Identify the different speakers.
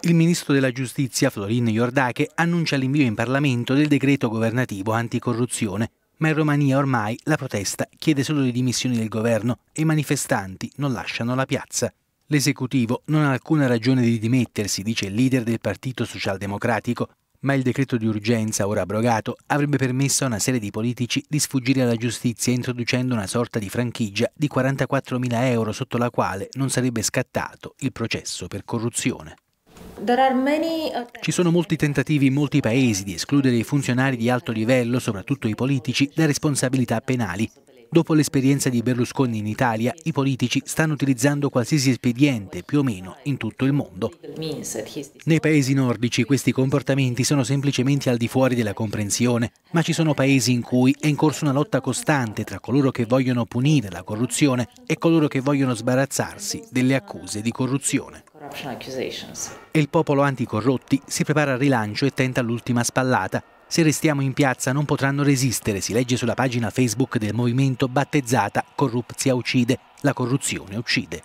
Speaker 1: Il ministro della giustizia Florin Iordache annuncia l'invio in Parlamento del decreto governativo anticorruzione, ma in Romania ormai la protesta chiede solo le dimissioni del governo e i manifestanti non lasciano la piazza. L'esecutivo non ha alcuna ragione di dimettersi, dice il leader del Partito Socialdemocratico, ma il decreto di urgenza, ora abrogato, avrebbe permesso a una serie di politici di sfuggire alla giustizia introducendo una sorta di franchigia di 44.000 euro sotto la quale non sarebbe scattato il processo per corruzione.
Speaker 2: Uh,
Speaker 1: ci sono molti tentativi in molti paesi di escludere i funzionari di alto livello, soprattutto i politici, da responsabilità penali. Dopo l'esperienza di Berlusconi in Italia, i politici stanno utilizzando qualsiasi espediente, più o meno, in tutto il mondo. Nei paesi nordici questi comportamenti sono semplicemente al di fuori della comprensione, ma ci sono paesi in cui è in corso una lotta costante tra coloro che vogliono punire la corruzione e coloro che vogliono sbarazzarsi delle accuse di corruzione. E il popolo anticorrotti si prepara al rilancio e tenta l'ultima spallata. Se restiamo in piazza non potranno resistere, si legge sulla pagina Facebook del movimento battezzata Corrupzia uccide, la corruzione uccide.